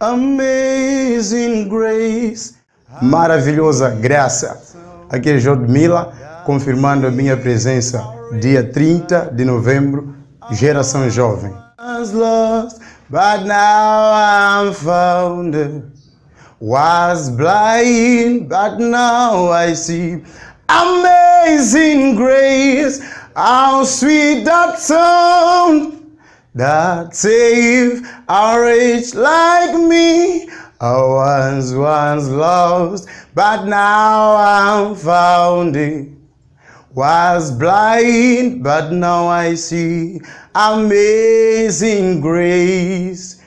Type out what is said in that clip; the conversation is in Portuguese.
Amazing grace. Maravilhosa graça. Aqui é Jodmila, confirmando a minha presença. Dia 30 de novembro, Geração Jovem. Was Lost, but now I'm found. Was blind, but now I see. Amazing grace, how sweet that sound. that save a rich like me. I once, once lost, but now I'm found. Was blind, but now I see amazing grace.